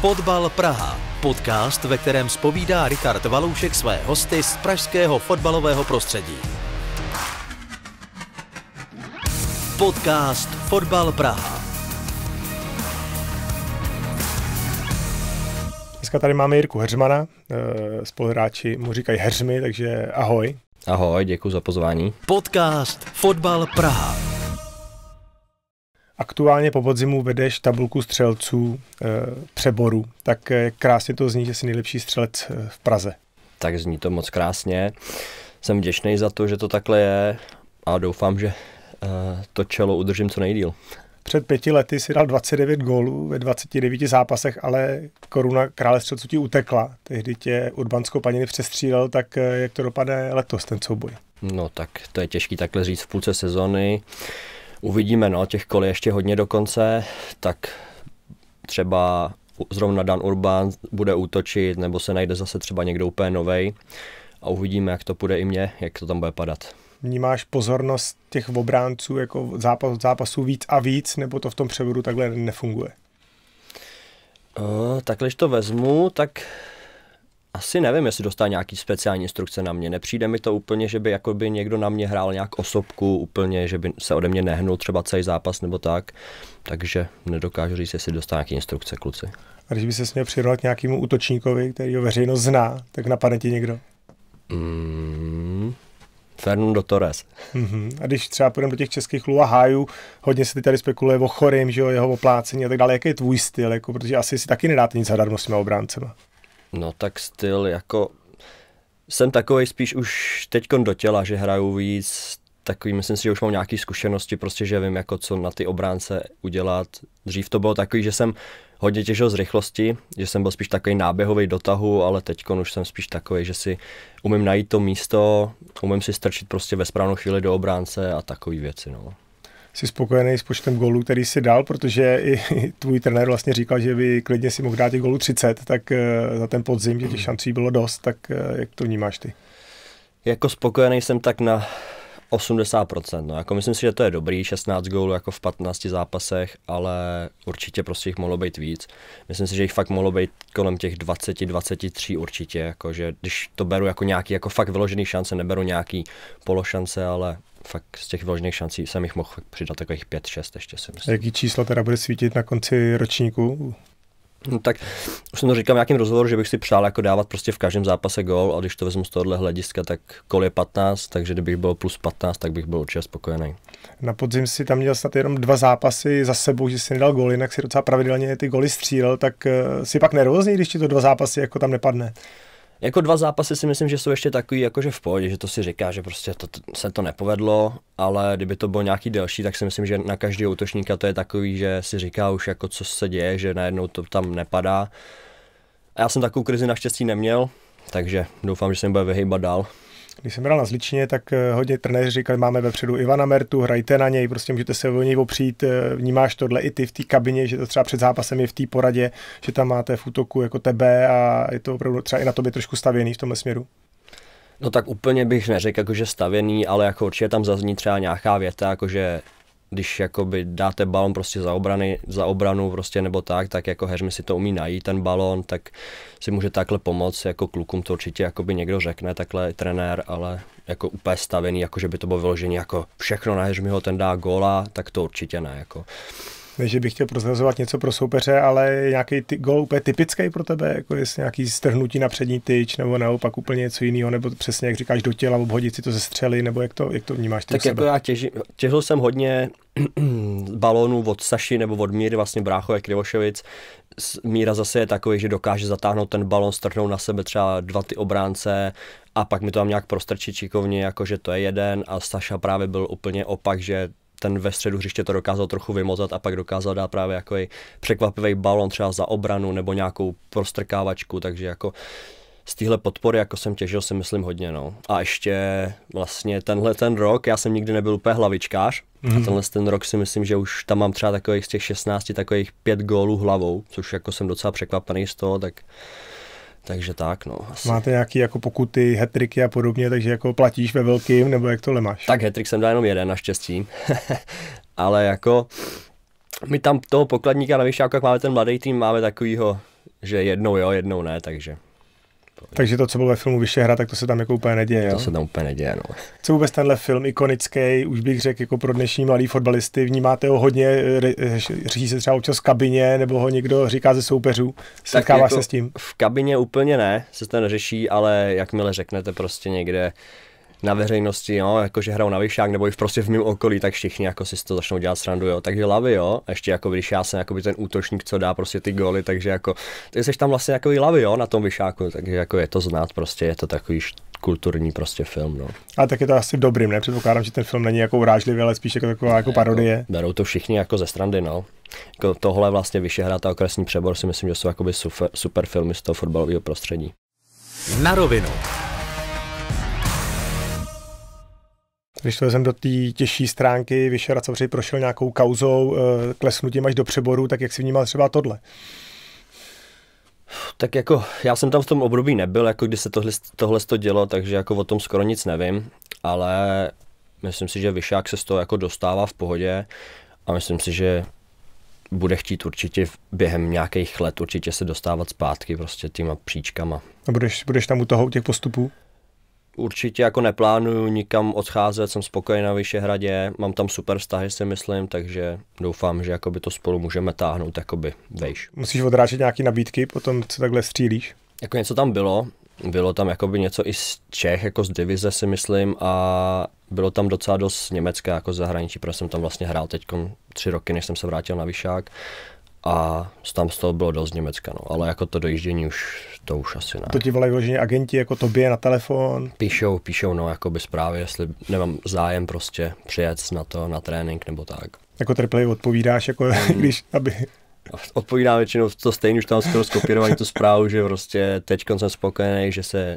Fotbal Praha. Podcast, ve kterém spovídá Richard Valoušek své hosty z pražského fotbalového prostředí. Podcast Fotbal Praha. Dneska tady máme Jirku Heřmana, eh, spoluhráči mu říkají Heřmy, takže ahoj. Ahoj, děkuji za pozvání. Podcast Fotbal Praha. Aktuálně po podzimu vedeš tabulku střelců e, přeboru. Tak e, krásně to zní, že jsi nejlepší střelec eh, v Praze. Tak zní to moc krásně. Jsem vděčný za to, že to takhle je a doufám, že e, to čelo udržím co nejdíl. Před pěti lety si dal 29 gólů ve 29 zápasech, ale koruna krále střelců ti utekla. Tehdy tě Urbansko paniny přestřílel, tak jak to dopadne letos ten souboj? No tak to je těžký takhle říct v půlce sezony. Uvidíme, no, těch kol ještě hodně dokonce, tak třeba zrovna Dan Urban bude útočit, nebo se najde zase třeba někdo úplně novej a uvidíme, jak to půjde i mně, jak to tam bude padat. Vnímáš pozornost těch obránců jako zápas, zápasů víc a víc, nebo to v tom převodu takhle nefunguje? Uh, tak když to vezmu, tak asi nevím, jestli dostal nějaký speciální instrukce na mě. Nepřijde mi to úplně, že by jakoby někdo na mě hrál nějak osobku, úplně, že by se ode mě nehnul třeba celý zápas nebo tak. Takže nedokážu říct, jestli dostal nějaké instrukce kluci. A když by se směl přirovat nějakému útočníkovi, který ho veřejnost zná, tak napadne ti někdo? Mm, Fernando Torres. Mm-hmm. A když třeba půjdeme do těch českých lů a hájů, hodně se ty tady spekuluje o chorým, že jo, jeho oplácení a tak dále. Jaký je tvůj styl? Jako, protože asi si taky nedáte nic zadarmo s těmi obráncema. No tak styl jako... Jsem takový spíš už teď do těla, že hraju víc takový, myslím si, že už mám nějaké zkušenosti, prostě, že vím, jako co na ty obránce udělat. Dřív to bylo takový, že jsem hodně těžil z rychlosti, že jsem byl spíš takový náběhový dotahu, ale teď už jsem spíš takový, že si umím najít to místo, umím si strčit prostě ve správnou chvíli do obránce a takové věci. No jsi spokojený s počtem gólů, který si dal, protože i tvůj trenér vlastně říkal, že by klidně si mohl dát i gólů 30, tak eh, za ten podzim, že těch šancí bylo dost, tak eh, jak to vnímáš ty? Jako spokojený jsem tak na 80%. No, jako myslím si, že to je dobrý, 16 gólů jako v 15 zápasech, ale určitě prostě jich mohlo být víc. Myslím si, že jich fakt mohlo být kolem těch 20, 23 určitě, jako, že když to beru jako nějaký jako fakt vyložený šance, neberu nějaký pološance, ale fakt z těch vyložených šancí jsem jich mohl přidat takových 5-6 ještě si myslím. Jaký číslo teda bude svítit na konci ročníku? No tak už jsem to říkal v nějakém rozhovoru, že bych si přál jako dávat prostě v každém zápase gol a když to vezmu z tohohle hlediska, tak kol je 15, takže kdybych byl plus 15, tak bych byl určitě spokojený. Na podzim si tam měl snad jenom dva zápasy za sebou, že si nedal gol, jinak si docela pravidelně ty goly střílel, tak eh, si pak nervózní, když ti to dva zápasy jako tam nepadne. Jako dva zápasy si myslím, že jsou ještě takový jakože v pohodě, že to si říká, že prostě to, to, se to nepovedlo, ale kdyby to bylo nějaký delší, tak si myslím, že na každého útočníka to je takový, že si říká už jako co se děje, že najednou to tam nepadá. A já jsem takovou krizi naštěstí neměl, takže doufám, že se mi bude vyhýbat dál. Když jsem hrál na Zličně, tak eh, hodně trenéři říkali, máme vepředu Ivana Mertu, hrajte na něj, prostě můžete se o něj opřít, eh, vnímáš tohle i ty v té kabině, že to třeba před zápasem je v té poradě, že tam máte v útoku jako tebe a je to opravdu třeba i na tobě trošku stavěný v tomhle směru. No tak úplně bych neřekl, jakože stavěný, ale jako určitě tam zazní třeba nějaká věta, jakože když jakoby dáte balon prostě za, obrany, za obranu prostě nebo tak, tak jako heřmi si to umí najít ten balon, tak si může takhle pomoct, jako klukům to určitě jakoby někdo řekne, takhle trenér, ale jako úplně stavený, jako že by to bylo vyložený, jako všechno na heřmiho, ten dá góla, tak to určitě ne, jako ne, že bych chtěl prozrazovat něco pro soupeře, ale nějaký ty, gol úplně typický pro tebe, jako jestli nějaký strhnutí na přední tyč, nebo naopak úplně něco jiného, nebo přesně, jak říkáš, do těla, obhodit si to ze střely, nebo jak to, jak to vnímáš ty Tak jako sebe? já těži, těžil jsem hodně balónů od Saši nebo od Míry, vlastně brácho je Krivoševic. Míra zase je takový, že dokáže zatáhnout ten balon, strhnout na sebe třeba dva ty obránce a pak mi to tam nějak prostrčit šikovně, jakože to je jeden a Saša právě byl úplně opak, že ten ve středu hřiště to dokázal trochu vymozat a pak dokázal dát právě jako překvapivý balon třeba za obranu nebo nějakou prostrkávačku, takže jako z téhle podpory, jako jsem těžil, si myslím hodně. No. A ještě vlastně tenhle ten rok, já jsem nikdy nebyl úplně hlavičkář, mm-hmm. a mhm. tenhle ten rok si myslím, že už tam mám třeba takových z těch 16 takových pět gólů hlavou, což jako jsem docela překvapený z toho, tak takže tak, no. Asi. Máte nějaké jako pokuty, hetriky a podobně, takže jako platíš ve velkým, nebo jak to máš? Tak hetrik jsem dal jenom jeden, naštěstí. Ale jako my tam toho pokladníka na Vyšáku, jak máme ten mladý tým, máme takovýho, že jednou jo, jednou ne, takže takže to, co bylo ve filmu Vyšehra, tak to se tam jako úplně neděje. Jo? To se tam úplně neděje, no. Co vůbec tenhle film, ikonický, už bych řekl, jako pro dnešní mladý fotbalisty, vnímáte ho hodně, říší se třeba občas v kabině, nebo ho někdo říká ze soupeřů, setkává jako se s tím? V kabině úplně ne, se to neřeší, ale jakmile řeknete prostě někde, na veřejnosti, jo, jakože hrajou na vyšák nebo i prostě v mém okolí, tak všichni jako si to začnou dělat srandu, jo. Takže lavy, jo, a ještě jako když já jsem jako ten útočník, co dá prostě ty góly, takže jako, ty jsi tam vlastně jako lavy, jo, na tom vyšáku, takže jako je to znát prostě, je to takový kulturní prostě film. No. A tak je to asi dobrým, ne? Předpokládám, že ten film není jako urážlivý, ale spíš jako taková jako, jako parodie. Jako, berou to všichni jako ze strany, no. Jako tohle vlastně Vyšehrad a okresní přebor si myslím, že jsou jakoby super, super filmy z toho fotbalového prostředí. Na rovinu. Když to jsem do té těžší stránky, Vyšera samozřejmě prošel nějakou kauzou, eh, klesnutím až do přeboru, tak jak si vnímal třeba tohle? Tak jako já jsem tam v tom období nebyl, jako když se tohle, tohle to dělo, takže jako o tom skoro nic nevím, ale myslím si, že Vyšák se z toho jako dostává v pohodě a myslím si, že bude chtít určitě během nějakých let určitě se dostávat zpátky prostě týma příčkama. A budeš, budeš tam u toho u těch postupů? určitě jako neplánuju nikam odcházet, jsem spokojený na Vyšehradě, mám tam super vztahy si myslím, takže doufám, že jakoby to spolu můžeme táhnout jakoby vejš. Musíš odrážet nějaké nabídky potom, co takhle střílíš? Jako něco tam bylo, bylo tam jakoby něco i z Čech, jako z divize si myslím a bylo tam docela dost z Německa jako zahraničí, protože jsem tam vlastně hrál teď tři roky, než jsem se vrátil na Vyšák a tam z toho bylo dost Německa, no. ale jako to dojíždění už, to už asi ne. To ti volají vložení agenti jako tobě na telefon? Píšou, píšou, no, jako by zprávy, jestli nemám zájem prostě přijet na to, na trénink nebo tak. Jako triplej odpovídáš, jako mm. když, aby... Odpovídám většinou to stejně, už tam skoro skopírovaný tu zprávu, že prostě teď jsem spokojený, že se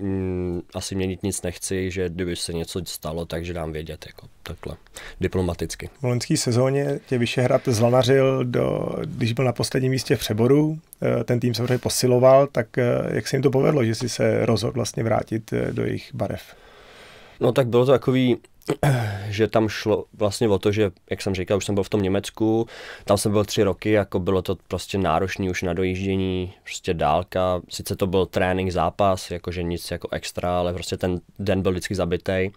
mm, asi měnit nic nechci, že kdyby se něco stalo, takže dám vědět, jako takhle, diplomaticky. V loňské sezóně tě Vyšehrad zlanařil, do, když byl na posledním místě v přeboru, eh, ten tým se posiloval, tak eh, jak se jim to povedlo, že jsi se rozhodl vlastně vrátit eh, do jejich barev? No tak bylo to takový že tam šlo vlastně o to, že, jak jsem říkal, už jsem byl v tom Německu, tam jsem byl tři roky, jako bylo to prostě náročný už na dojíždění, prostě dálka, sice to byl trénink, zápas, jakože nic jako extra, ale prostě ten den byl vždycky zabitý.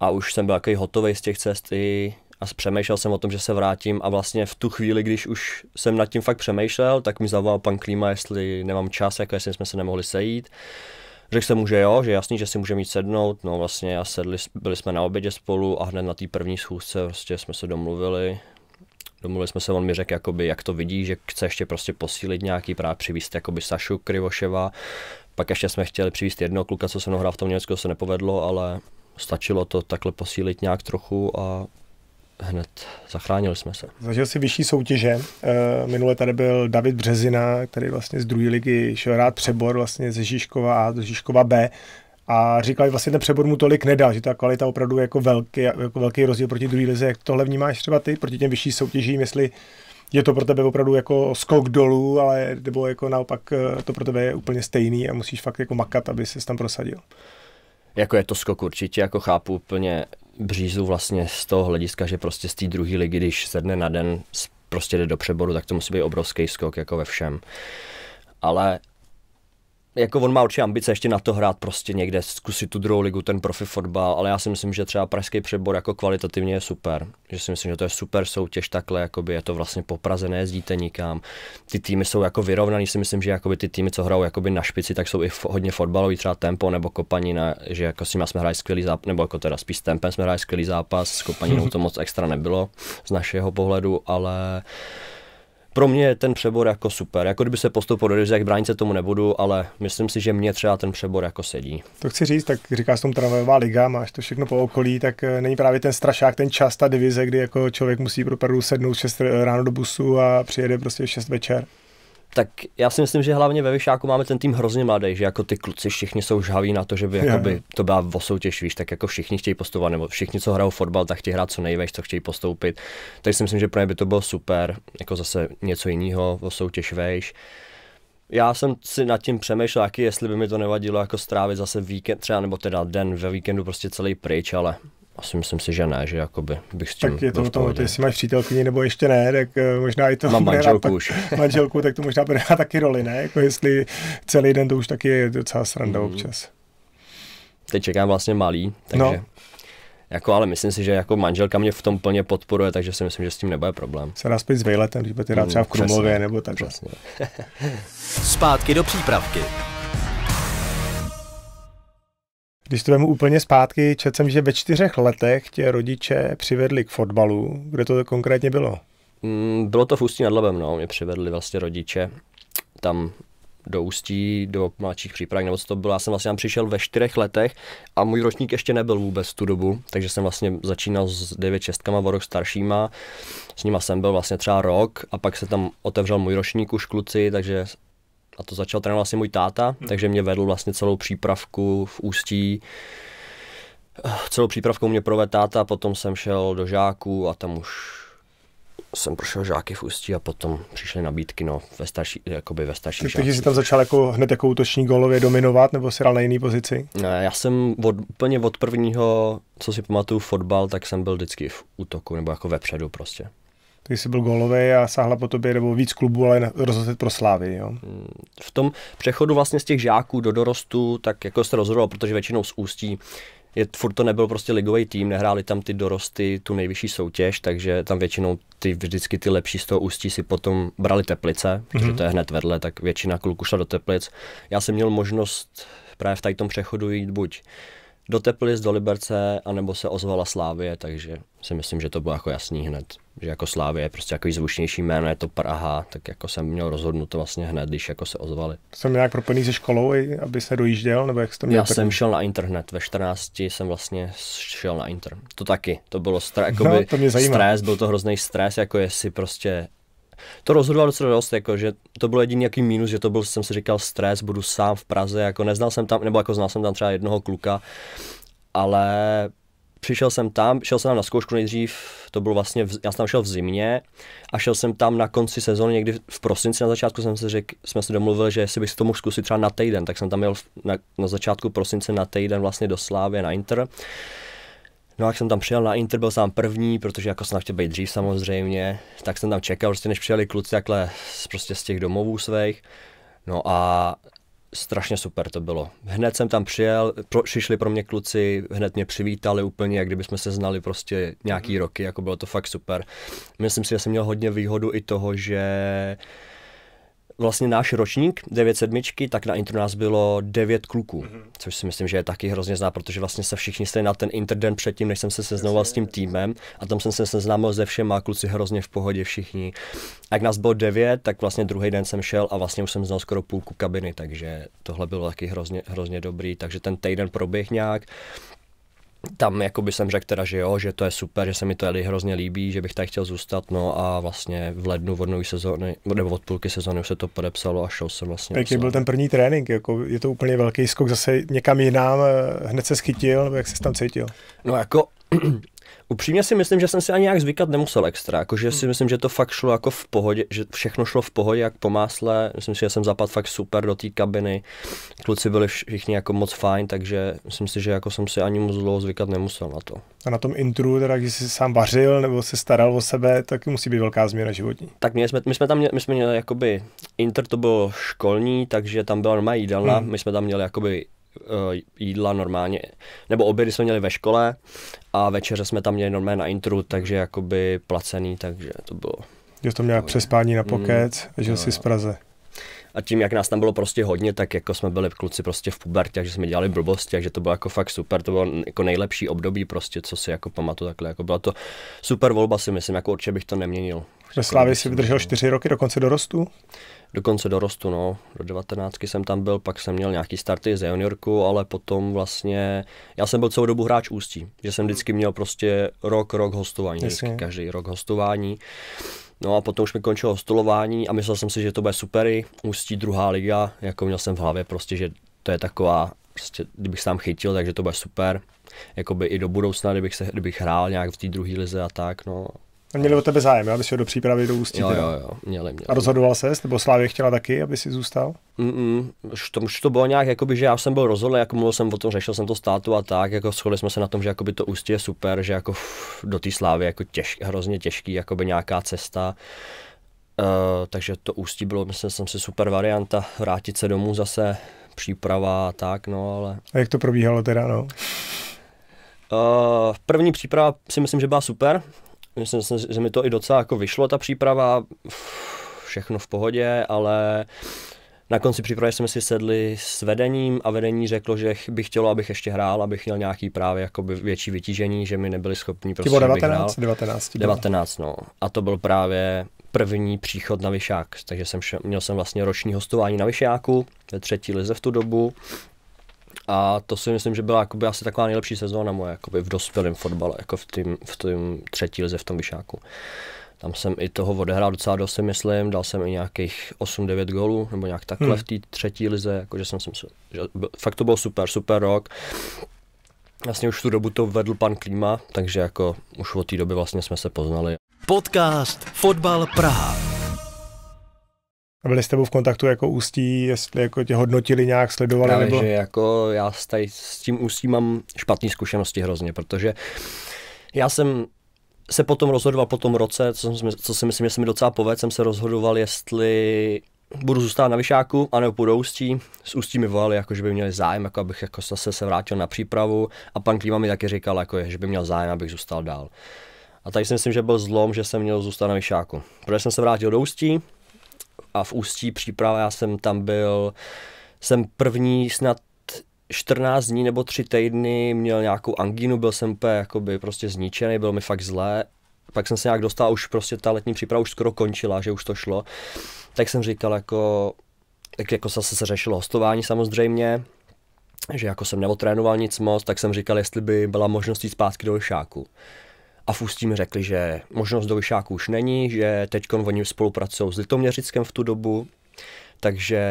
a už jsem byl takový hotový z těch cest i a přemýšlel jsem o tom, že se vrátím a vlastně v tu chvíli, když už jsem nad tím fakt přemýšlel, tak mi zavolal pan Klíma, jestli nemám čas, jako jestli jsme se nemohli sejít Řekl jsem mu, že jo, že jasný, že si můžeme mít sednout, no vlastně a sedli, byli jsme na obědě spolu a hned na té první schůzce prostě jsme se domluvili, domluvili jsme se, on mi řekl, jakoby, jak to vidí, že chce ještě prostě posílit nějaký, právě přivést jakoby Sašu Krivoševa, pak ještě jsme chtěli přivést jednoho kluka, co se mnou hrál v tom Německu, se nepovedlo, ale stačilo to takhle posílit nějak trochu a hned zachránili jsme se. Zažil si vyšší soutěže. Eh, minule tady byl David Březina, který vlastně z druhé ligy šel rád přebor vlastně ze Žižkova A do Žižkova B. A říkal, že vlastně ten přebor mu tolik nedal, že ta kvalita opravdu je jako velký, jako velký rozdíl proti druhé lize. Jak tohle vnímáš třeba ty proti těm vyšší soutěžím, jestli je to pro tebe opravdu jako skok dolů, ale nebo jako naopak eh, to pro tebe je úplně stejný a musíš fakt jako makat, aby se tam prosadil? Jako je to skok určitě, jako chápu úplně Břízu vlastně z toho hlediska, že prostě z té druhé ligy, když sedne na den prostě jde do přeboru, tak to musí být obrovský skok jako ve všem. Ale jako on má určitě ambice ještě na to hrát prostě někde, zkusit tu druhou ligu, ten profi fotbal, ale já si myslím, že třeba Pražský přebor jako kvalitativně je super. Že si myslím, že to je super soutěž takhle, jakoby je to vlastně po Praze, nejezdíte nikam. Ty týmy jsou jako vyrovnaný, si myslím, že jakoby ty týmy, co hrajou jakoby na špici, tak jsou i hodně fotbalový, třeba tempo nebo kopanina, že jako s nimi jsme hráli skvělý zápas, nebo jako teda spíš s tempem jsme hráli skvělý zápas, s kopaninou to moc extra nebylo z našeho pohledu, ale pro mě je ten přebor jako super. Jako kdyby se postup do jak bránit se tomu nebudu, ale myslím si, že mě třeba ten přebor jako sedí. To chci říct, tak říkáš tomu tramvajová liga, máš to všechno po okolí, tak eh, není právě ten strašák, ten čas, ta divize, kdy jako člověk musí pro sednout 6 ráno do busu a přijede prostě 6 večer tak já si myslím, že hlavně ve Vyšáku máme ten tým hrozně mladý, že jako ty kluci všichni jsou žhaví na to, že by jakoby, to byla v soutěž, víš, tak jako všichni chtějí postupovat, nebo všichni, co hrajou fotbal, tak chtějí hrát co nejvíc, co chtějí postoupit. Takže si myslím, že pro ně by to bylo super, jako zase něco jiného, v soutěž vejš. Já jsem si nad tím přemýšlel, jaký, jestli by mi to nevadilo jako strávit zase víkend třeba, nebo teda den ve víkendu prostě celý pryč, ale asi myslím si, že ne, že jakoby bych s tím Tak je to o tom, jestli máš přítelkyni nebo ještě ne, tak eh, možná i to Mám manželku už. manželku, tak to možná bude taky roli, ne? Jako jestli celý den to už taky je docela sranda mm. občas. Teď čekám vlastně malý, takže... No. Jako, ale myslím si, že jako manželka mě v tom plně podporuje, takže si myslím, že s tím nebude problém. Se dá spět s vejletem, když bude třeba v hmm, Krumlově nebo tak. Přesně. Zpátky do přípravky. Když to vemu úplně zpátky, četl jsem, že ve čtyřech letech tě rodiče přivedli k fotbalu. Kde to konkrétně bylo? Mm, bylo to v Ústí nad Labem, no. Mě přivedli vlastně rodiče tam do Ústí, do mladších příprav, nebo to bylo. Já jsem vlastně tam přišel ve čtyřech letech a můj ročník ještě nebyl vůbec tu dobu, takže jsem vlastně začínal s 9 čestkama o rok staršíma. S nima jsem byl vlastně třeba rok a pak se tam otevřel můj ročník už kluci, takže a to začal trénovat vlastně můj táta, hmm. takže mě vedl vlastně celou přípravku v Ústí. Celou přípravku mě provedl táta, potom jsem šel do žáků a tam už jsem prošel žáky v Ústí a potom přišly nabídky no, ve starší, jakoby ve starší Ty, žáky. jsi tam začal jako hned jako útoční golově dominovat nebo si hrál na jiný pozici? Ne, já jsem od, úplně od prvního, co si pamatuju, fotbal, tak jsem byl vždycky v útoku nebo jako vepředu prostě tak jsi byl golový a sáhla po tobě, nebo víc klubů, ale rozhodně pro Slávy. Jo? Hmm, v tom přechodu vlastně z těch žáků do dorostu, tak jako se rozhodoval, protože většinou z Ústí je, furt to nebyl prostě ligový tým, nehráli tam ty dorosty tu nejvyšší soutěž, takže tam většinou ty vždycky ty lepší z toho ústí si potom brali teplice, protože mm-hmm. to je hned vedle, tak většina kluků šla do teplic. Já jsem měl možnost právě v tady tom přechodu jít buď do Teplis, do Liberce, anebo se ozvala Slávie, takže si myslím, že to bylo jako jasný hned. Že jako Slávie je prostě jako zvučnější jméno, je to Praha, tak jako jsem měl rozhodnout to vlastně hned, když jako se ozvali. Jsem nějak propojený se školou, aby se dojížděl, nebo jak jste měl? Já první? jsem šel na internet, ve 14 jsem vlastně šel na internet. To taky, to bylo stra, no, jakoby, no, to mě stres, byl to hrozný stres, jako jestli prostě to rozhodoval docela dost, jako, že to byl jediný jaký mínus, že to byl, jsem si říkal, stres, budu sám v Praze, jako neznal jsem tam, nebo jako znal jsem tam třeba jednoho kluka, ale přišel jsem tam, šel jsem tam na zkoušku nejdřív, to bylo vlastně, v, já jsem tam šel v zimě a šel jsem tam na konci sezóny, někdy v prosinci na začátku jsem si řekl, jsme se domluvili, že jestli bych to mohl zkusit třeba na týden, tak jsem tam jel na, na začátku prosince na týden vlastně do Slávy na Inter No jak jsem tam přijel na Inter, byl sám první, protože jako jsem chtěl být dřív samozřejmě, tak jsem tam čekal, prostě než přijeli kluci takhle prostě z těch domovů svých. No a strašně super to bylo. Hned jsem tam přijel, pro, přišli pro mě kluci, hned mě přivítali úplně, jak kdyby jsme se znali prostě nějaký mhm. roky, jako bylo to fakt super. Myslím si, že jsem měl hodně výhodu i toho, že uh, vlastně náš ročník 9-7, tak na intro nás bylo 9 kluků, mm-hmm. což si myslím, že je taky hrozně zná, protože vlastně se všichni jste na ten interden předtím, než jsem se seznamoval s tím týmem a tam jsem se seznámil se všema, kluci hrozně v pohodě všichni. A jak nás bylo 9, tak vlastně druhý den jsem šel a vlastně už jsem znal skoro půlku kabiny, takže tohle bylo taky hrozně, hrozně dobrý, takže ten týden proběh nějak tam by jsem řekl teda, že jo, že to je super, že se mi to Eli hrozně líbí, že bych tady chtěl zůstat, no a vlastně v lednu od nový sezóny, nebo od půlky sezóny už se to podepsalo a šel jsem vlastně. Jaký byl ten první trénink, jako je to úplně velký skok, zase někam jinam, eh, hned se schytil, nebo jak se tam cítil? No jako Upřímně si myslím, že jsem si ani nějak zvykat nemusel extra, jakože si hmm. myslím, že to fakt šlo jako v pohodě, že všechno šlo v pohodě, jak po másle, myslím si, že jsem zapadl fakt super do té kabiny, kluci byli všichni jako moc fajn, takže myslím si, že jako jsem si ani moc dlouho zvykat nemusel na to. A na tom intru, teda když jsi sám vařil nebo se staral o sebe, tak musí být velká změna životní. Tak my jsme, my jsme tam měli, my jsme měli jakoby, inter to bylo školní, takže tam byla normální jídelna, hmm. my jsme tam měli jakoby Eh, jídla normálně, nebo obědy jsme měli ve škole a večeře jsme tam měli normálně na intru, takže jakoby placený, takže to bylo. Že to měla přespání na mm. pokec, mm, že jsi z Praze. A tím, jak nás tam bylo prostě hodně, tak jako jsme byli kluci prostě v pubertě, takže jsme dělali blbosti, takže to bylo jako fakt super, to bylo jako nejlepší období prostě, co si jako pamatuju takhle, jako byla to super volba si myslím, jako určitě bych to neměnil. Ve Slávě si vydržel čtyři roky, dokonce dorostu? dokonce dorostu, no, do 19 jsem tam byl, pak jsem měl nějaký starty ze juniorku, ale potom vlastně, já jsem byl celou dobu hráč ústí, že jsem mhm. vždycky měl prostě rok, rok hostování, vždycky, každý rok hostování. No a potom už mi končilo hostolování a myslel jsem si, že to bude supery, ústí druhá liga, jako měl jsem v hlavě prostě, že to je taková, prostě kdybych se tam chytil, takže to bude super, jakoby i do budoucna, kdybych, se, kdybych hrál nějak v té druhé lize a tak, no a měli o tebe zájem, aby si do přípravy do Ústí. Jo, jo, jo, měli, měli. A rozhodoval se, nebo Slávě chtěla taky, aby si zůstal? Mm, to, už to bylo nějak, jakoby, že já jsem byl rozhodl, jako mluvil jsem o tom, řešil jsem to státu a tak, jako shodli jsme se na tom, že jakoby to Ústí je super, že jako do té Slávy jako těž, hrozně těžký, jakoby nějaká cesta. Uh, takže to Ústí bylo, myslím, jsem si super varianta, vrátit se domů zase, příprava a tak, no ale... A jak to probíhalo teda, no? Uh, první příprava si myslím, že byla super myslím, že mi to i docela jako vyšlo ta příprava, všechno v pohodě, ale na konci přípravy jsme si sedli s vedením a vedení řeklo, že bych chtělo, abych ještě hrál, abych měl nějaký právě jakoby větší vytížení, že mi nebyli schopni prostě, bylo 19, 19, 19, no. A to byl právě první příchod na Vyšák, takže jsem šel, měl jsem vlastně roční hostování na Vyšáku ve třetí lize v tu dobu a to si myslím, že byla jakoby, asi taková nejlepší sezóna moje jakoby, v dospělém fotbale, jako v tým, v tým třetí lize v tom Vyšáku. Tam jsem i toho odehrál docela dost, si myslím, dal jsem i nějakých 8-9 gólů, nebo nějak takhle hmm. v té třetí lize, jakože jsem, myslel, že, fakt to byl super, super rok. Vlastně už tu dobu to vedl pan Klíma, takže jako už od té doby vlastně jsme se poznali. Podcast Fotbal Praha. A byli s tebou v kontaktu jako ústí, jestli jako tě hodnotili nějak, sledovali? Ale nebo... že jako já s, tady, s tím ústím mám špatné zkušenosti hrozně, protože já jsem se potom rozhodoval po tom roce, co, jsem, co si myslím, že se mi docela povedl, jsem se rozhodoval, jestli budu zůstat na Vyšáku, anebo půjdu Ústí. S Ústí mi volali, jako, že by měli zájem, jako, abych jako, zase se vrátil na přípravu a pan Klíma mi taky říkal, jako, že by měl zájem, abych zůstal dál. A tady si myslím, že byl zlom, že jsem měl zůstat na Vyšáku. Protože jsem se vrátil do Ústí, a v Ústí příprava, já jsem tam byl, jsem první snad 14 dní nebo 3 týdny měl nějakou angínu, byl jsem úplně jakoby prostě zničený, bylo mi fakt zlé. Pak jsem se nějak dostal, už prostě ta letní příprava už skoro končila, že už to šlo. Tak jsem říkal jako, tak jako zase se řešilo hostování samozřejmě, že jako jsem neotrénoval nic moc, tak jsem říkal, jestli by byla možnost jít zpátky do Lišáku a v mi řekli, že možnost Dolišáku už není, že teď oni spolupracují s Litoměřickem v tu dobu, takže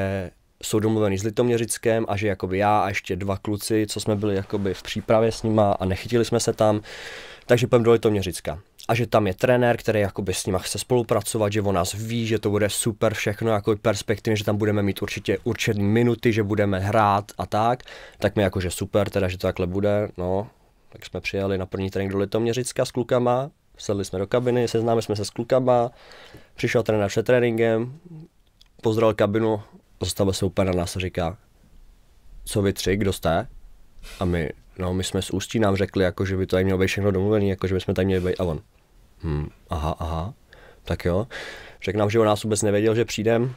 jsou domluvený s Litoměřickem a že jakoby já a ještě dva kluci, co jsme byli jakoby v přípravě s nima a nechytili jsme se tam, takže půjdeme do Litoměřicka. A že tam je trenér, který jakoby s nima chce spolupracovat, že o nás ví, že to bude super všechno, jako perspektivně, že tam budeme mít určitě určené minuty, že budeme hrát a tak, tak mi jakože super, teda, že to takhle bude, no, tak jsme přijeli na první trénink do Litoměřicka s klukama, sedli jsme do kabiny, seznámili jsme se s klukama, přišel trenér před tréninkem, pozdravil kabinu, zastavil se úplně na nás a říká, co vy tři, kdo jste? A my, no my jsme s Ústí nám řekli, jako, že by to mělo být všechno domluvený, jako, že jsme tady měli být a on. Hm, aha, aha, tak jo. Řekl nám, že o nás vůbec nevěděl, že přijdem,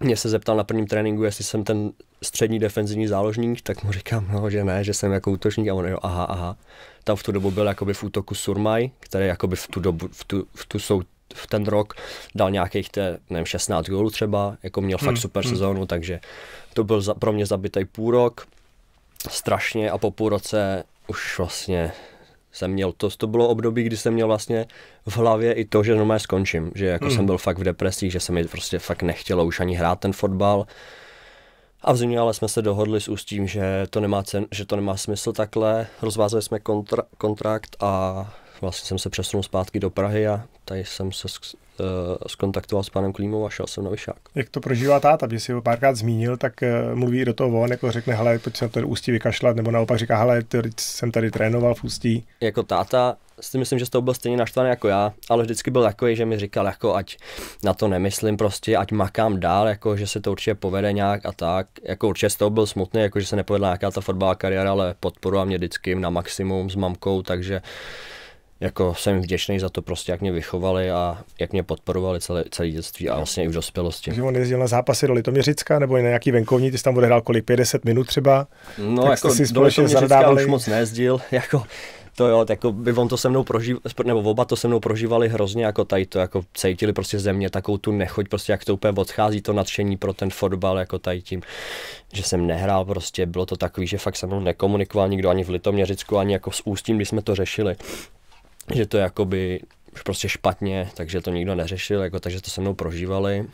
mě se zeptal na prvním tréninku, jestli jsem ten střední defenzivní záložník, tak mu říkám, no, že ne, že jsem jako útočník a on jo, aha, aha. Tam v tu dobu byl jakoby v útoku Surmaj, který jakoby v tu dobu, v tu, v tu sou, v ten rok dal nějakých, te, nevím, 16 gólů třeba, jako měl fakt hmm, super hmm. sezónu, takže to byl za, pro mě zabitý půl rok, strašně a po půl roce už vlastně jsem měl, to, to bylo období, kdy jsem měl vlastně v hlavě i to, že normálně skončím, že jako mm. jsem hmm. byl fakt v depresích, že se mi prostě fakt nechtělo už ani hrát ten fotbal. A v zimě ale jsme se dohodli s Ústím, že to nemá, cen, že to nemá smysl takhle, rozvázali jsme kontra, kontrakt a vlastně jsem se přesunul zpátky do Prahy a tady jsem se eh, skontaktoval s panem Klímou a šel jsem na Vyšák. Jak to prožívá táta? Když si ho párkrát zmínil, tak eh, mluví do toho on, jako řekne, hele, pojď se na to ústí vykašlat, nebo naopak říká, hele, jsem tady trénoval v ústí. Jako táta, si myslím, že z toho byl stejně naštvaný jako já, ale vždycky byl takový, že mi říkal, jako ať na to nemyslím prostě, ať makám dál, jako že se to určitě povede nějak a tak. Jako určitě z toho byl smutný, jako že se nepovedla nějaká ta fotbalová kariéra, ale podporoval mě vždycky na maximum s mamkou, takže jako jsem vděčný za to prostě, jak mě vychovali a jak mě podporovali celé, celé dětství a vlastně i v dospělosti. Takže on jezdil na zápasy do Litoměřicka nebo na nějaký venkovní, ty jsi tam odehrál kolik, 50 minut třeba? No tak jako si do Litoměřicka už moc nejezdil, jako to jo, jako by on to se mnou prožíval, nebo oba to se mnou prožívali hrozně jako tady to, jako cítili prostě ze mě takovou tu nechoť, prostě jak to úplně odchází to nadšení pro ten fotbal, jako tady tím, že jsem nehrál prostě, bylo to takový, že fakt se mnou nekomunikoval nikdo ani v Litoměřicku, ani jako s Ústím, když jsme to řešili, že to je jakoby prostě špatně, takže to nikdo neřešil, jako, takže to se mnou prožívali.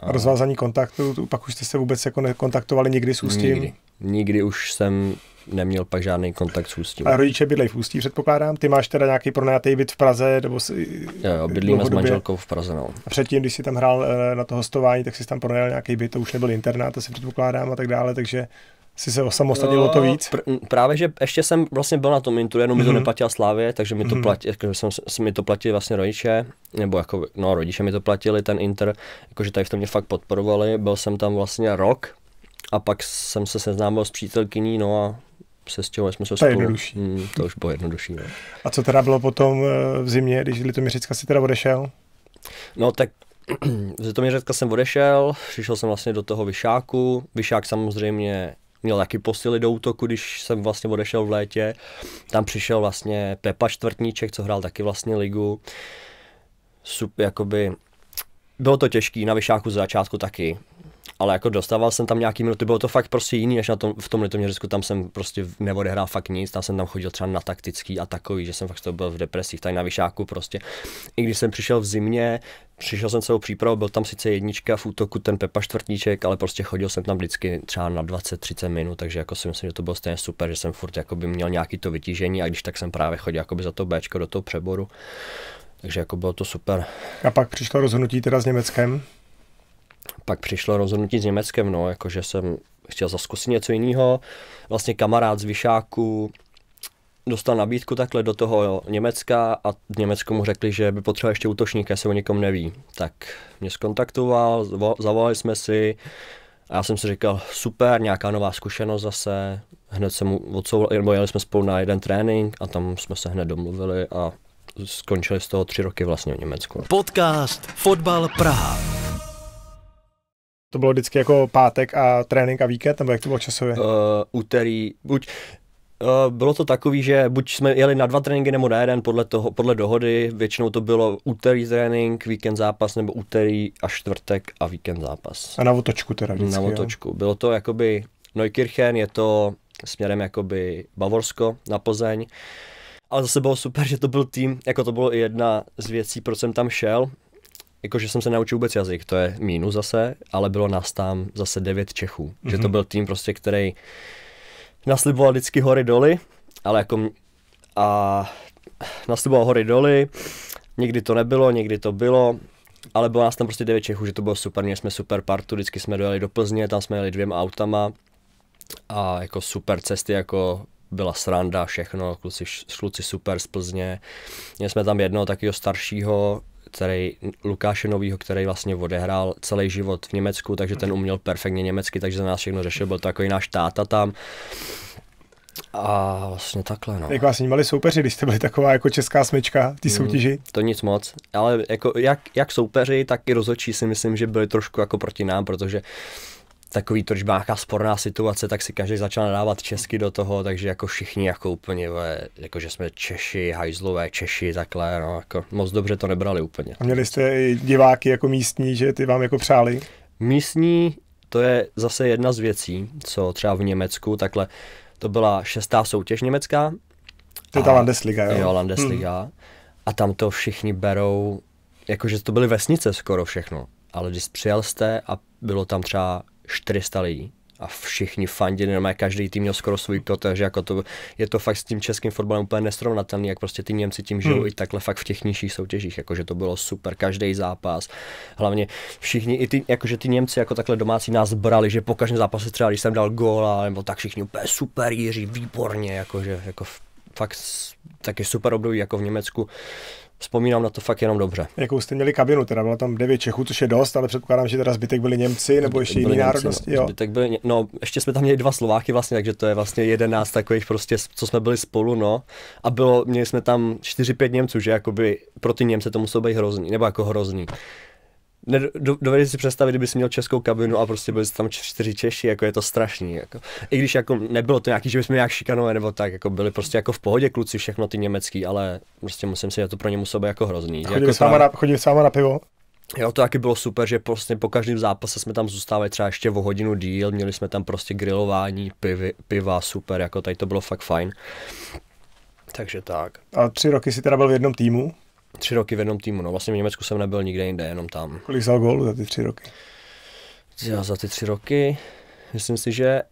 A... Rozvázání kontaktu, pak už jste se vůbec jako nekontaktovali nikdy s Ústím? Nikdy. Nikdy už jsem neměl pak žádný kontakt s Ústím. A rodiče bydlejí v Ústí, předpokládám? Ty máš teda nějaký pronajatý byt v Praze? Nebo si... Jo, jo bydlíme s manželkou v Praze, no. A předtím, když jsi tam hrál eh, na to hostování, tak jsi tam pronajal nějaký byt, to už nebyl internát, to si předpokládám a tak dále, takže Jsi se osamostatnil no, o to eh, víc? Pr- právě, že ještě jsem vlastně byl na tom intru, jenom mm-hmm. mi to mhm. neplatila Slávě, takže mi to, mm-hmm. jako, jsem, mi to platili vlastně rodiče, nebo jako, no rodiče mi to platili, ten inter, jakože tady v tom mě fakt podporovali, byl jsem tam vlastně rok a pak jsem se seznámil s přítelkyní, no a sestěhovali jsme se to spolu. Jednodušší. Hmm, to už bylo jednodušší. No. A co teda bylo potom eh, v zimě, když Litoměřicka si teda odešel? No tak z řekl, jsem odešel, přišel jsem vlastně do toho Vyšáku. Vyšák samozřejmě měl taky posily do útoku, když jsem vlastně odešel v létě. Tam přišel vlastně Pepa Čtvrtníček, co hrál taky vlastně ligu. Sup, jakoby, bylo to těžké na Vyšáku z začátku taky ale jako dostával jsem tam nějaký minuty, bylo to fakt prostě jiný, než na tom, v tom Litoměřicku, tam jsem prostě neodehrál fakt nic, tam jsem tam chodil třeba na taktický a takový, že jsem fakt to byl v depresích, tady na Vyšáku prostě. I když jsem přišel v zimě, přišel jsem celou přípravu, byl tam sice jednička v útoku, ten Pepa čtvrtníček, ale prostě chodil jsem tam vždycky třeba na 20-30 minut, takže jako si myslím, že to bylo stejně super, že jsem furt jako by měl nějaký to vytížení a když tak jsem právě chodil jakoby za to Bčko do toho přeboru. Takže jako bylo to super. A pak přišlo rozhodnutí teda s Německem? pak přišlo rozhodnutí s Německem, no, jakože jsem chtěl zaskusit něco jiného. Vlastně kamarád z Vyšáku dostal nabídku takhle do toho jo, Německa a Německu mu řekli, že by potřeboval ještě útočníka, se o někom neví. Tak mě skontaktoval, zavolali jsme si a já jsem si říkal, super, nějaká nová zkušenost zase. Hned jsem mu odsouval, nebo jeli jsme spolu na jeden trénink a tam jsme se hned domluvili a skončili z toho tři roky vlastně v Německu. Podcast Fotbal Praha. To bylo vždycky jako pátek a trénink a víkend, nebo jak to bylo časově? Uh, úterý, buď eh, bylo to takový, že buď jsme jeli na dva tréninky nebo na jeden podle, toho, podle dohody, většinou to bylo úterý trénink, víkend zápas nebo úterý a čtvrtek a víkend zápas. A na otočku teda vždycky, Na otočku. Jo? Bylo to jakoby Neukirchen, je to směrem jakoby Bavorsko na Plzeň. Ale zase bylo super, že to byl tým, jako to bylo i jedna z věcí, proč jsem tam šel, jakože jsem se naučil vůbec jazyk, to je mínus zase, ale bylo nás tam zase devět Čechů. Mm-hmm. Že to mhm. byl tým prostě, který nasliboval vždycky hory doly, ale jako a nasliboval hory doly, někdy to nebylo, někdy to bylo, ale bylo nás tam prostě devět Čechů, že to bylo super, měli jsme super partu, vždycky jsme dojeli do Plzně, tam jsme jeli dvěma autama a jako super cesty, jako byla sranda, všechno, kluci, kluci super z Plzně. Měli jsme tam jednoho takového staršího, který, Lukáše Novýho, který vlastně odehrál celý život v Německu, takže ten mhm. uměl perfektně německy, takže za nás všechno řešil, byl i náš táta tam. A vlastně takhle, no. Jak vás vnímali soupeři, když jste byli taková jako česká smyčka ty mm, soutěži? To nic moc, ale jako jak, jak soupeři, tak i rozhodčí si myslím, že byli trošku jako proti nám, protože uh, takový tržbách a sporná situace, tak si každý začal nadávat česky do toho, takže jako všichni jako úplně, jako že jsme Češi, hajzlové, Češi, takhle, no jako moc dobře to nebrali úplně. A měli jste i diváky jako místní, že ty vám jako přáli? Místní, to je zase jedna z věcí, co třeba v Německu, takhle, to byla šestá soutěž německá. To je ta Landesliga, jo? Jo, Landesliga. Hmm. A tam to všichni berou, jakože to byly vesnice skoro všechno ale když přijel jste a bylo tam třeba 400 lidí a všichni fandili, normálně každý tým měl skoro svůj kot, takže jako to, je to fakt s tím českým fotbalem úplně nesrovnatelný, jak prostě ty Němci tím žijou hmm. i takhle fakt v těch nižších soutěžích, jakože to bylo super, každý zápas, hlavně všichni, i ty, jakože ty Němci jako takhle domácí nás brali, že po každém zápase třeba, když jsem dal góla, nebo tak všichni úplně super Jiří, výborně, jakože jako fakt taky super období jako v Německu, vzpomínám na to fakt jenom dobře. Jakou jste měli kabinu, teda bylo tam devět Čechů, což je dost, ale předpokládám, že teda zbytek byli Němci nebo ještě jiné národnosti. No. Jo. Zbytek byli, no, ještě jsme tam měli dva Slováky vlastně, takže to je vlastně jedenáct takových prostě, co jsme byli spolu, no. A bylo, měli jsme tam čtyři pět Němců, že jakoby pro ty Němce to muselo být hrozný, nebo jako hrozný. Dovedete si představit, kdybys měl českou kabinu a prostě byli tam čtyři Češi, jako je to strašný. Jako. I když jako nebylo to nějaký, že bychom nějak šikanové nebo tak, jako byli prostě jako v pohodě kluci, všechno ty německý, ale prostě musím si, že to pro ně muselo být jako hrozný. Chodili, jako sama právě... na, chodili sama na pivo? Jo, to taky bylo super, že prostě po každém zápase jsme tam zůstávali třeba ještě o hodinu díl, měli jsme tam prostě grilování, pivy, piva, super, jako tady to bylo fakt fajn. Takže tak. A tři roky si teda byl v jednom týmu? Tři roky v jednom týmu, no vlastně v Německu jsem nebyl nikde jinde, jenom tam. Kolik za gólů za ty tři roky? Já za ty tři roky, myslím si, že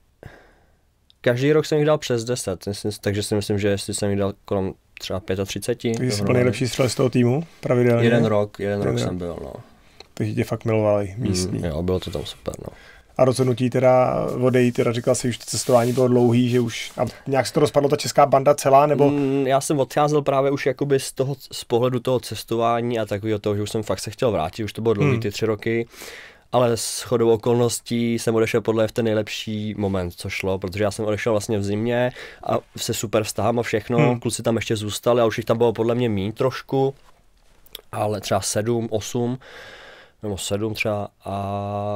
každý rok jsem jich dal přes 10, myslím, takže si myslím, že jestli jsem jich dal kolem třeba 35. Ty jsi byl nejlepší střelec z toho týmu pravidelně? Jeden rok, jeden, jeden rok, rok, jsem byl, no. Takže tě fakt milovali mm, místní. Mm, jo, bylo to tam super, no a rozhodnutí teda odejít, teda říkal si, že to cestování bylo dlouhý, že už a nějak se to rozpadlo ta česká banda celá, nebo? Mm, já jsem odcházel právě už jakoby z toho, z pohledu toho cestování a takového toho, že už jsem fakt se chtěl vrátit, už to bylo dlouhý mm. ty tři roky, ale s chodou okolností jsem odešel podle v ten nejlepší moment, co šlo, protože já jsem odešel vlastně v zimě a se super vztahem a všechno, mm. kluci tam ještě zůstali a už jich tam bylo podle mě méně trošku, ale třeba sedm, osm, nebo sedm třeba a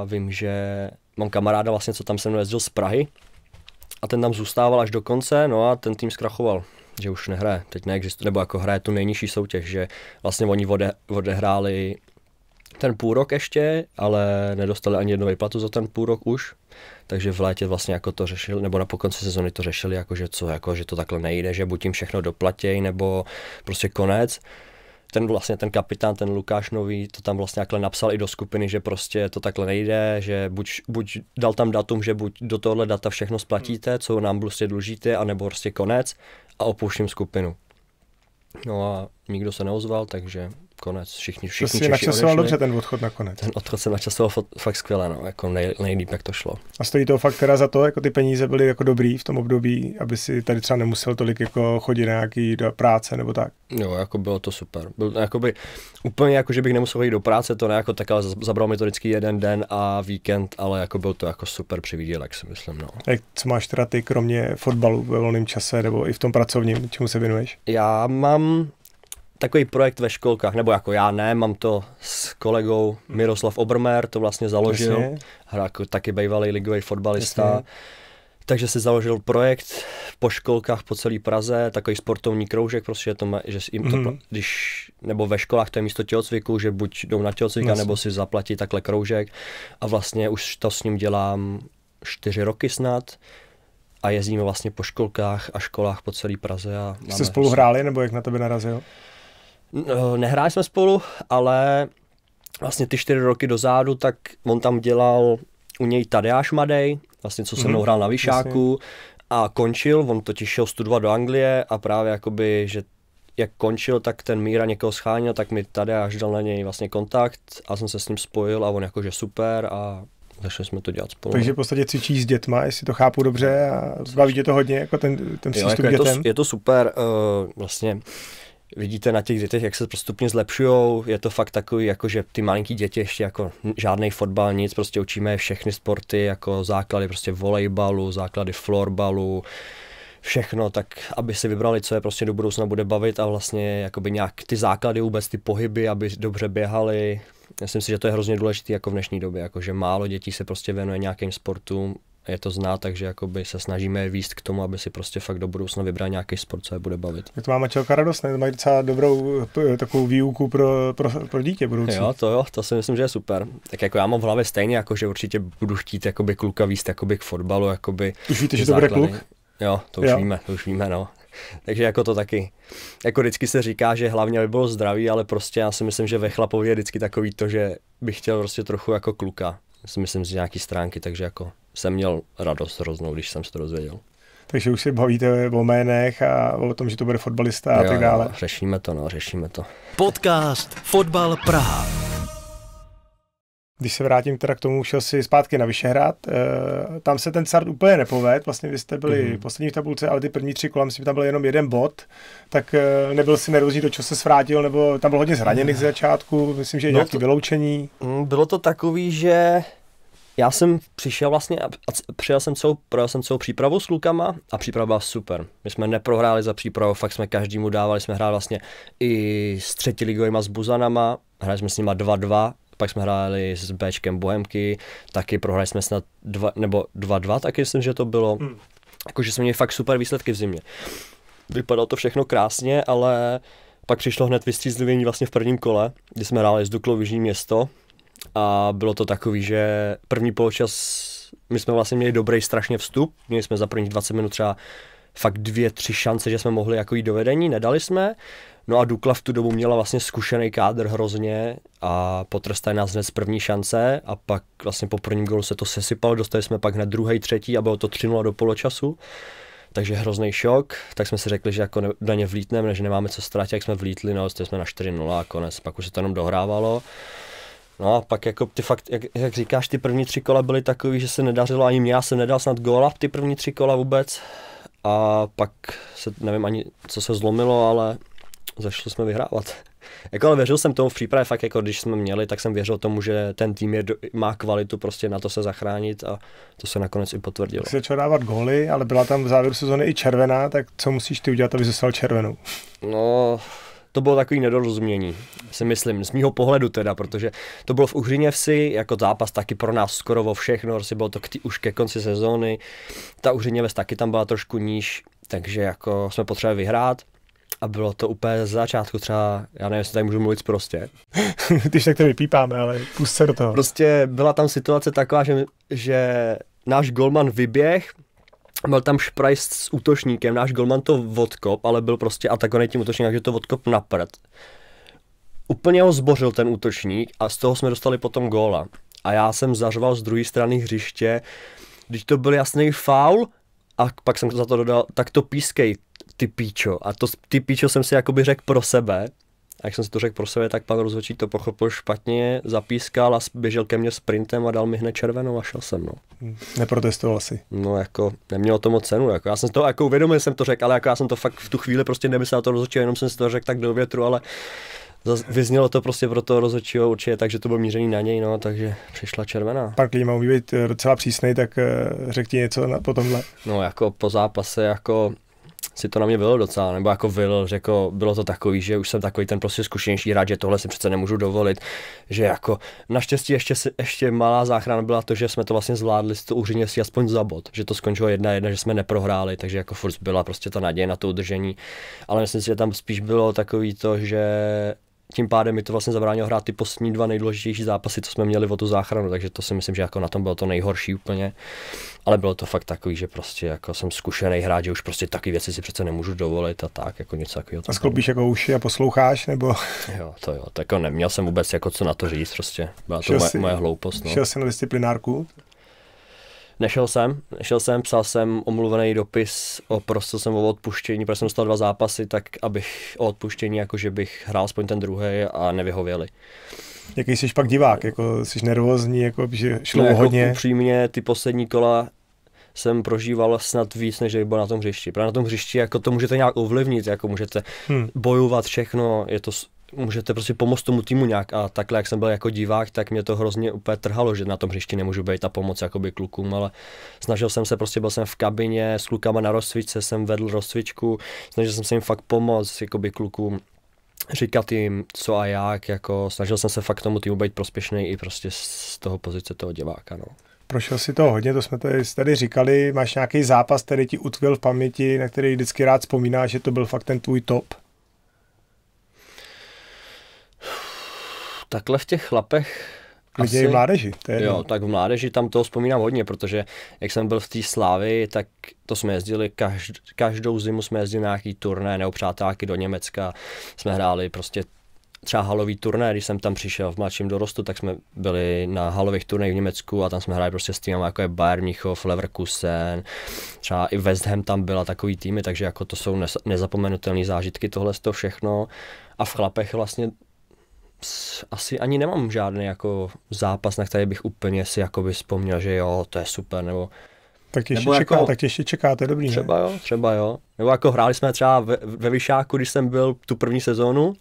vím, že mám kamaráda vlastně, co tam se mnou jezdil z Prahy a ten tam zůstával až do konce, no a ten tým zkrachoval že už nehraje, teď neexistuje, nebo jako hraje tu nejnižší soutěž, že vlastně oni ode, odehráli ten půl rok ještě, ale nedostali ani jednu výplatu za ten půl rok už, takže v létě vlastně jako to řešili, nebo na pokonci sezony to řešili, jako že co, jako že to takhle nejde, že buď jim všechno doplatí nebo prostě konec ten vlastně ten kapitán, ten Lukáš Nový, to tam vlastně takhle napsal i do skupiny, že prostě to takhle nejde, že buď, buď dal tam datum, že buď do tohle data všechno splatíte, co nám prostě dlužíte, anebo prostě konec a opouštím skupinu. No a nikdo se neozval, takže konec. Všichni, všichni to si Češi načasoval odešli. dobře ten odchod nakonec. Ten odchod se načasoval fakt skvěle, no, jako nej, nejlíp, jak to šlo. A stojí to fakt teda za to, jako ty peníze byly jako dobrý v tom období, aby si tady třeba nemusel tolik jako chodit na nějaký do práce nebo tak? Jo, jako bylo to super. Byl, jakoby, úplně jako, že bych nemusel jít do práce, to ne jako tak, ale zabral mi to vždycky jeden den a víkend, ale jako byl to jako super přivídělek, si myslím, no. Jak, co máš teda ty, kromě fotbalu ve volném čase nebo i v tom pracovním, čemu se věnuješ? Já mám takový projekt ve školkách, nebo jako já ne, mám to s kolegou hmm. Miroslav Obrmer, to vlastně založil, hra jako taky bývalý ligový fotbalista. Jasně. Takže se založil projekt po školkách po celé Praze, takový sportovní kroužek, prostě to, má, že jim to, mm. když, nebo ve školách to je místo tělocviku, že buď jdou na tělocvik, no nebo si zaplatí takhle kroužek a vlastně už to s ním dělám čtyři roky snad a jezdíme vlastně po školkách a školách po celé Praze. A máme... Jste spolu hráli, nebo jak na tebe narazil? Eh, nehráli jsme spolu, ale vlastně ty čtyři roky dozadu, tak on tam dělal u něj Tadeáš Madej, vlastně co se mnou mhm. hrál na Vyšáku a končil, on totiž šel studovat do Anglie a právě jakoby, že jak končil, tak ten Míra někoho schánil, tak mi tady až dal na něj vlastně kontakt a jsem se s ním spojil a on jakože super a začali jsme to dělat spolu. Takže v podstatě cvičí s dětma, jestli to chápu dobře a baví tě to hodně, jako ten, ten přístup jo, jako je, to, je to super, uh, vlastně vidíte na těch dětech, jak se postupně zlepšují. Je to fakt takový, jako že ty malinký děti ještě jako žádný fotbal, nic, prostě učíme všechny sporty, jako základy prostě volejbalu, základy florbalu, všechno, tak aby si vybrali, co je prostě do budoucna bude bavit a vlastně jakoby nějak ty základy vůbec, ty pohyby, aby dobře běhali. Myslím si, že to je hrozně důležité jako v dnešní době, jako že málo dětí se prostě věnuje nějakým sportům je to zná, takže jakoby se snažíme výst k tomu, aby si prostě fakt do budoucna vybral nějaký sport, co je bude bavit. Tak to má čelka radost, ne? To mají docela dobrou takovou výuku pro, pro, pro dítě budoucí. Jo, to jo, to si myslím, že je super. Tak jako já mám v hlavě stejně, jako že určitě budu chtít jakoby kluka výst jakoby k fotbalu, jakoby Už víte, že to bude kluk? Jo, to už jo. víme, to už víme, no. Takže jako to taky, jako vždycky se říká, že hlavně by bylo zdravý, ale prostě já si myslím, že ve chlapově je vždycky takový to, že bych chtěl prostě trochu jako kluka. Si myslím z nějaký stránky, takže jako jsem měl radost hroznou, když jsem se to dozvěděl. Takže už si bavíte o jménech a o tom, že to bude fotbalista a jo, tak dále. Jo, řešíme to, no, řešíme to. Podcast Fotbal Praha. Když se vrátím teda k tomu, šel si zpátky na Vyšehrad, e, tam se ten start úplně nepoved, vlastně vy jste byli mm-hmm. poslední v tabulce, ale ty první tři kola, myslím, tam byl jenom jeden bod, tak e, nebyl si nervózní, do čeho se svrátil, nebo tam bylo hodně zraněných mm. z začátku, myslím, že no nějaké vyloučení. Mm, bylo to takový, že já jsem přišel vlastně a přijel jsem celou, projel jsem celou přípravu s Lukama a příprava byla super. My jsme neprohráli za přípravu, fakt jsme každému dávali, jsme hráli vlastně i s třetí ligovýma s Buzanama, hráli jsme s nima 2-2, pak jsme hráli s Bčkem Bohemky, taky prohráli jsme snad 2, nebo 2-2 taky myslím, že to bylo. Hmm. Jakože jsme měli fakt super výsledky v zimě. Vypadalo to všechno krásně, ale pak přišlo hned vystřízlivění vlastně v prvním kole, kdy jsme hráli s Duklou Jižní město, a bylo to takový, že první poločas my jsme vlastně měli dobrý strašně vstup, měli jsme za prvních 20 minut třeba fakt dvě, tři šance, že jsme mohli jako jít do vedení, nedali jsme. No a Dukla v tu dobu měla vlastně zkušený kádr hrozně a potrestali nás hned z první šance a pak vlastně po prvním golu se to sesypalo, dostali jsme pak hned druhý, třetí a bylo to 3 do poločasu. Takže hrozný šok, tak jsme si řekli, že jako na ně vlítneme, že nemáme co ztratit, jak jsme vlítli, no, jsme na 4-0 a konec, pak už se to jenom dohrávalo. No a pak jako ty fakt, jak, jak říkáš, ty první tři kola byly takový, že se nedařilo ani mě, já jsem nedal snad góla ty první tři kola vůbec. A pak se, nevím ani, co se zlomilo, ale zašli jsme vyhrávat. Jako ale věřil jsem tomu v přípravě, fakt jako když jsme měli, tak jsem věřil tomu, že ten tým je, má kvalitu prostě na to se zachránit a to se nakonec i potvrdilo. Když začal dávat góly, ale byla tam v závěru sezóny i červená, tak co musíš ty udělat, aby zůstal červenou? No, to bylo takový nedorozumění, si myslím, z mýho pohledu teda, protože to bylo v Uhřině vsi, jako zápas taky pro nás skoro vo všechno, si bylo to k tý, už ke konci sezóny, ta Uhřině taky tam byla trošku níž, takže jako jsme potřebovali vyhrát, a bylo to úplně z začátku třeba, já nevím, jestli tady můžu mluvit prostě. Když tak to vypípáme, ale pust se do toho. Prostě byla tam situace taková, že, že náš golman vyběh, byl tam Šprajs s útočníkem, náš golman to vodkop, ale byl prostě atakovaný tím útočníkem, takže to vodkop napřed. Úplně ho zbořil ten útočník a z toho jsme dostali potom góla. A já jsem zařval z druhé strany hřiště, když to byl jasný faul, a pak jsem za to dodal, tak to pískej, ty píčo. A to ty píčo jsem si jakoby řekl pro sebe, a jak jsem si to řekl pro sebe, tak pan rozhodčí to pochopil špatně, zapískal a běžel ke mně sprintem a dal mi hned červenou a šel jsem. No. Neprotestoval si. No jako, nemělo to moc cenu. Jako, já jsem to jako uvědomil, jsem to řekl, ale jako já jsem to fakt v tu chvíli prostě nemyslel to rozhodčí, jenom jsem si to řekl tak do větru, ale vyznělo to prostě pro toho rozhodčího určitě, takže to bylo mířený na něj, no, takže přišla červená. Pak Klíma umí být eh, docela přísný, tak eh, řekni něco na, po tomhle. No jako po zápase, jako si to na mě bylo docela, nebo jako vil, že jako bylo to takový, že už jsem takový ten prostě zkušenější hráč, že tohle si přece nemůžu dovolit, že jako naštěstí ještě, ještě malá záchrana byla to, že jsme to vlastně zvládli s tou si aspoň za bod, že to skončilo jedna jedna, že jsme neprohráli, takže jako furt byla prostě ta naděje na to udržení, ale myslím si, že tam spíš bylo takový to, že tím pádem mi to vlastně zabránilo hrát ty poslední dva nejdůležitější zápasy, co jsme měli o tu záchranu, takže to si myslím, že jako na tom bylo to nejhorší úplně. Ale bylo to fakt takový, že prostě jako jsem zkušený hráč, že už prostě taky věci si přece nemůžu dovolit a tak, jako něco takového. A sklopíš jako uši a posloucháš, nebo? Jo, to jo, tak jako neměl jsem vůbec jako co na to říct, prostě byla to moje, moje hloupost. No. Šel jsi na disciplinárku? Nešel jsem, nešel jsem, psal jsem omluvený dopis, o prostě jsem o odpuštění, protože jsem dostal dva zápasy, tak abych o odpuštění, jakože bych hrál aspoň ten druhý a nevyhověli. Jaký jsi pak divák? Jako, jsi nervózní, jako, že šlo no, jako hodně? Upřímně, ty poslední kola jsem prožíval snad víc, než byl na tom hřišti. Protože na tom hřišti jako to můžete nějak ovlivnit, jako můžete hmm. bojovat všechno, je to můžete prostě pomoct tomu týmu nějak a takhle, jak jsem byl jako divák, tak mě to hrozně úplně trhalo, že na tom hřišti nemůžu být a pomoct jakoby klukům, ale snažil jsem se, prostě byl jsem v kabině s klukama na rozcvičce, jsem vedl rozcvičku, snažil jsem se jim fakt pomoct jakoby klukům, říkat jim co a jak, jako snažil jsem se fakt tomu týmu být prospěšný i prostě z toho pozice toho diváka, no. Prošel si to hodně, to jsme tady, tady říkali. Máš nějaký zápas, který ti utvil v paměti, na který vždycky rád vzpomínáš, že to byl fakt ten tvůj top? takhle v těch chlapech Lidi asi, v mládeži. To je jo, tak v mládeži tam toho vzpomínám hodně, protože jak jsem byl v té slávy, tak to jsme jezdili, každ, každou zimu jsme jezdili na nějaký turné nebo přátáky do Německa, jsme hráli prostě třeba halový turné, když jsem tam přišel v mladším dorostu, tak jsme byli na halových turnech v Německu a tam jsme hráli prostě s týmy jako je Bayern Mnichov, Leverkusen, třeba i West Ham tam byla takový týmy, takže jako to jsou nezapomenutelné zážitky tohle to všechno a v chlapech vlastně asi ani nemám žádný jako zápas, na který bych úplně si jako by vzpomněl, že jo, to je super, nebo tak ještě, nebo čeká, jako, tak ještě čeká, to je dobrý, Třeba ne? jo, třeba jo. Nebo jako hráli jsme třeba ve, ve Vyšáku, když jsem byl tu první sezónu,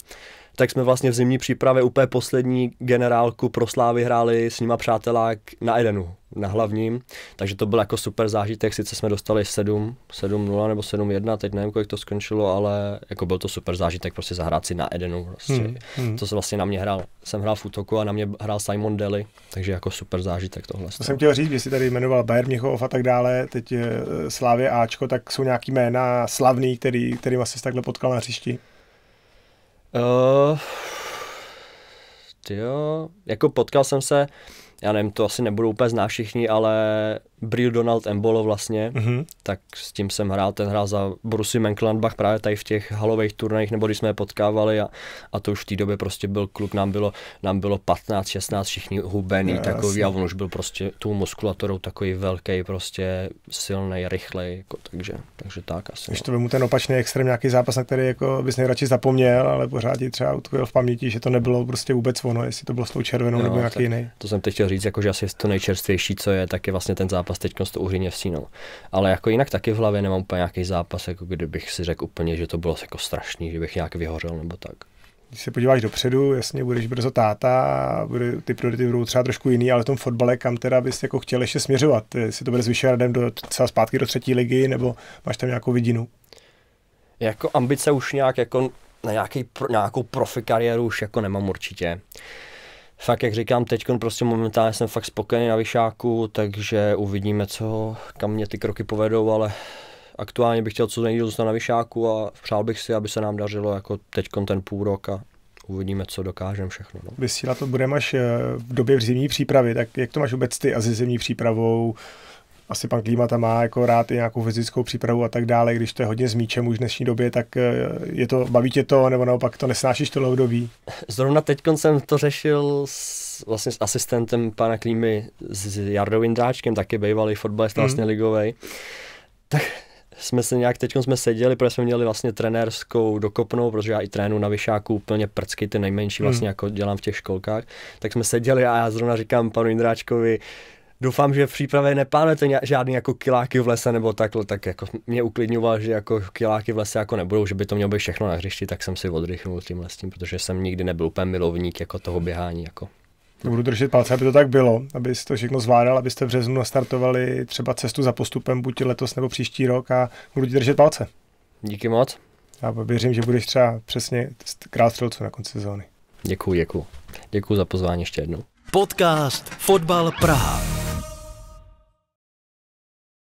tak jsme vlastně v zimní přípravě úplně poslední generálku pro Slávy hráli s nima přátelák na Edenu, na hlavním, takže to byl jako super zážitek, sice jsme dostali 7, 7-0 nebo 7-1, teď nevím, kolik to skončilo, ale jako byl to super zážitek prostě zahrát si na Edenu, prostě. Hmm, hmm. to se vlastně na mě hrál, jsem hrál v útoku a na mě hrál Simon Deli, takže jako super zážitek tohle. To jsem chtěl říct, že jsi tady jmenoval Bayern Měchov a tak dále, teď e, Slávě Ačko, tak jsou nějaký jména slavný, který, kterým asi takhle potkal na hřišti? Uh, jo, jako potkal jsem se, já nevím, to asi nebudou úplně znát všichni, ale Brill Donald Embolo vlastně, mm-hmm. tak s tím jsem hrál, ten hrál za Borussia Mönchengladbach právě tady v těch halových turnajích, nebo když jsme je potkávali a, a to už v té době prostě byl kluk, nám bylo, nám bylo 15, 16, všichni hubený no, takový jasný. a on už byl prostě tou muskulaturou takový velký, prostě silný, rychlej, jako, takže, takže tak asi. Když no. to byl mu ten opačný extrém, nějaký zápas, na který jako bys nejradši zapomněl, ale pořád ti třeba utkvěl v paměti, že to nebylo prostě vůbec ono, jestli to bylo s tou červenou no, nebo nějaký jiný. To jsem teď chtěl říct, jako, že asi to nejčerstvější, co je, tak je vlastně ten zápas zápas, teď to uhříně vsínul. Ale jako jinak taky v hlavě nemám úplně nějaký zápas, jako kdybych si řekl úplně, že to bylo jako strašný, že bych nějak vyhořel nebo tak když se podíváš dopředu, jasně, budeš brzo táta, bude, ty priority budou třeba trošku jiný, ale v tom fotbale, kam teda bys jako chtěl ještě směřovat? Jestli to bude s Vyšehradem do, třeba zpátky do třetí ligy, nebo máš tam nějakou vidinu? Jako ambice už nějak jako na nějaký, nějakou profi kariéru už jako nemám určitě fakt, jak říkám, teď prostě momentálně jsem fakt spokojený na vyšáku, takže uvidíme, co, kam mě ty kroky povedou, ale aktuálně bych chtěl co nejdíl zůstat na vyšáku a přál bych si, aby se nám dařilo jako teď ten půl rok a uvidíme, co dokážeme všechno. No. Vysílat to budeme až eh, v době v zimní přípravy, tak jak to máš vůbec ty a zimní přípravou? asi pan Klímata má jako rád i nějakou fyzickou přípravu a tak dále, když to je hodně s míčem už v dnešní době, tak eh, je to, baví tě to, nebo naopak to nesnášíš to dlouhodobí? Zrovna teď jsem to řešil s, vlastně s asistentem pana Klímy, s Jardou Indráčkem, taky bývalý fotbalista mm. vlastně hmm. ligovej. Tak jsme se nějak, teď jsme seděli, protože jsme měli vlastně trenérskou dokopnou, protože já i trénu na vyšáku úplně prcky, ty nejmenší hmm. vlastně, mm. jako dělám v těch školkách, tak jsme seděli a já zrovna říkám panu Indráčkovi, doufám, že v přípravě neplánujete žádný jako kiláky v lese nebo takhle, tak jako mě uklidňoval, že jako kiláky v lese jako nebudou, že by to mělo být všechno na hřišti, tak jsem si odrychnul tím lesním, protože jsem nikdy nebyl úplně milovník jako toho běhání. Jako. No, budu držet palce, aby to tak bylo, aby to všechno zvládal, abyste v březnu nastartovali třeba cestu za postupem buď letos nebo příští rok a budu ti držet palce. Díky moc. A věřím, že budeš třeba přesně král střelců na konci sezóny. Děkuji, děkuji. Děkuji za pozvání ještě jednou. Podcast Fotbal Praha.